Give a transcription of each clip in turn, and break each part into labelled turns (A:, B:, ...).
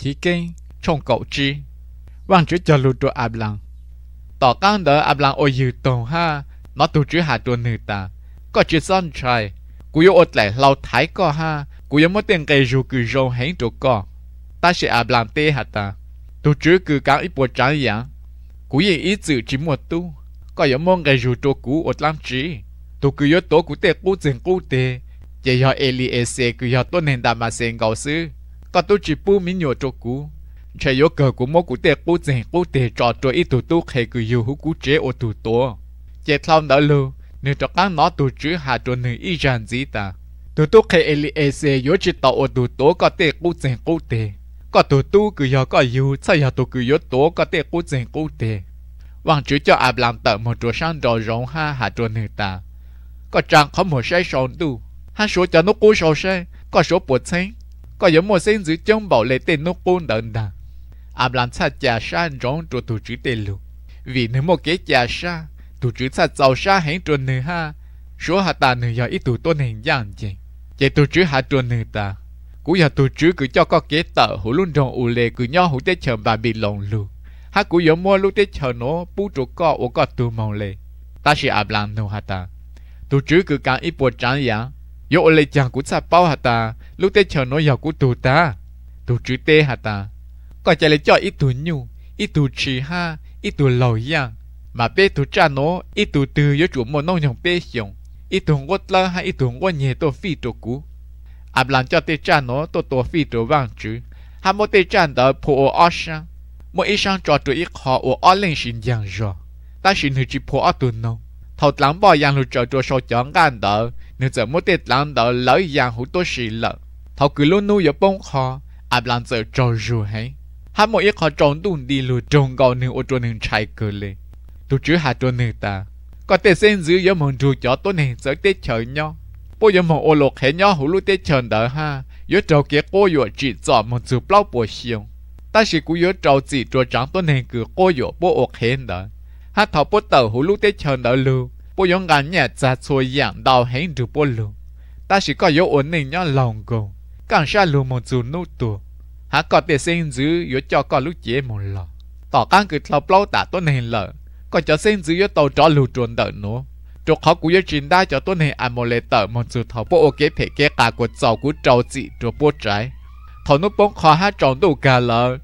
A: thi kinh trong cậu chi vang chữ cho lụt tụi áp lăng tỏ căng đỡ áp lăng ôi dư tổng ha nó tụ chữ hạ tụi nữ ta có chữ son trai cú yêu ột lại lâu thái co ha cú yêu mất tiền cây dù cứ râu hén tụ co ta sẽ áp lăng tê hạt ta tụ chữ cứ căng ít bộ trái ya cú yên ít chữ chỉ một tu có yêu mong cây dù tụ cú ột làm chỉ tụ cứ yếu tố cú tê cú dừng cú tê chỉ do Eli Ese cứ do tôi nên đam mà sen gạo sư có tôi chỉ bu mi nhiều cho cú chạy yếu cờ của mỗi cụ tệ cụ rèn cụ tệ trò trò ít tụ tụ khai cứ yêu hú cụ chế ô tụ tố chạy thao đó lưu nếu cho các nó tụ chữ hà trò nữ y rằng gì ta tụ tụ khai eli e se yếu chỉ tạo ô tụ tố có tệ cụ rèn cụ tệ có tụ tụ cứ yếu có yêu sao yếu tụ cứ yếu tố có tệ cụ rèn cụ tệ vàng chữ cho áp làm tợ một chỗ sang trò rộng ha hà trò nữ ta có trang không một sai sòn tu ha số cho nó cú sầu sai có số bột xanh có giống một sinh dưới trong bảo lệ tên nó bôn đợn đà àm làm cha cha sa rong trộn tụ chữ tên lù vì nếu một cái cha sa tụ chữ cha giàu xa hẹn trộn nữa ha số hạ ta nữa giờ ít tù tôn hình dạng gì vậy tụ chữ hạ trộn nữa ta cú giờ tụ chữ cứ cho có kế tờ hủ luôn rong u lệ cứ nhau hủ tết chờ bà bị lồng lù ha cú giống mua lúc tết chờ nó bú trụ có ô có tù mong lệ ta sẽ àm làm nữa hạ ta tụ chữ cứ càng ít bộ trắng ya yo lệ chẳng cú sa bao hạ ta lúc tê chờ nó giàu của tù ta tù chữ tê hả ta có chạy lấy cho ít tù nhu ít tù chỉ ha ít tù lầu yang mà bé tù cha nó ít tù từ yếu chủ mồ nông nhồng bé xiong ít tù ngót la hay ít tù ngót nhẹ tô phi tổ cú áp làm cho tê cha nó tô tô phi tổ vang chữ hà mô tê cha nó phụ ở ở sang mỗi ít sang cho tụi ít họ ở ở lên xin giang rồi ta xin hư chỉ phụ ở tù nông thầu lắm bao yang lựa chọn cho số chọn gan đó nếu giờ mô tê lắm đó lỡ yang hữu tổ xì lợn thảo cứ luôn nuôi ở bông kho, áp à làm giờ trò rùa hay hát một ít khó tròn đùn đi lù trông gò nương ô trò nương trái cờ lê lù chứ hà trò nương ta có thể xem giữ ở mong rùa chó tốt này giờ tết chờ nhau bây giờ mong ô lộc hết nhau hủ lú tết chờ đỡ ha yếu trâu kia cô yếu chỉ dọ mong dù bao bùa xiêu ta chỉ cú yếu trâu chỉ trò trắng tốt này cử cô yếu bố ốc hết đỡ hát thảo bố tờ hủ lú tết chờ đỡ lù bố yếu ngàn nhà ra xôi yàng đào hết rùa bố lù ta chỉ có yếu ổn định nhau lòng cầu càng xa lù một dù nốt tù hả có thể xin giữ yếu cho có lúc chế một lọ tỏ càng cứ thọ lâu tả tuần hình lợ có cho xin giữ yếu tàu cho lù trốn đợi nữa chỗ khó cú yếu chín đa cho tuần hình à một lệ tờ một dù thọ bộ kế thể kế cả của trò cú trâu dị trò bố trái thọ nút bóng khó hát trò đủ cả lợ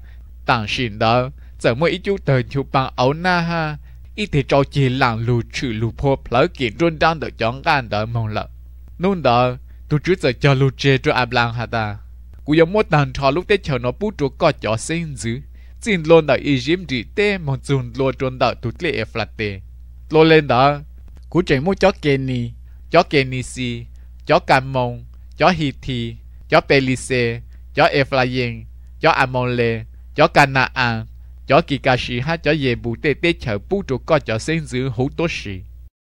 A: tàng xin đỡ giờ mới ít chú tờ chú bằng ấu na ha ít thì trò chỉ lặng lù chữ lù phô lỡ kiện run đang đợi chọn gan đỡ mong lợ nôn đợi tôi chú giờ cho lu chê cho ab lang hà ta cú giống mua tàn trò lúc tế chờ nó bút chỗ cọ chó xin dữ xin luôn ở Egypt đi tế mà dùn trôn trốn đợi tụt lệ e phật tê lô lên đó cú chạy mua chó Kenny chó Kenny si chó Camon chó Hithi chó Pelise chó Ephraim chó Amole chó Canaan chó Kikashi ha chó Yebu tế tế chờ bút chỗ cọ chó xin dữ hú tốt xì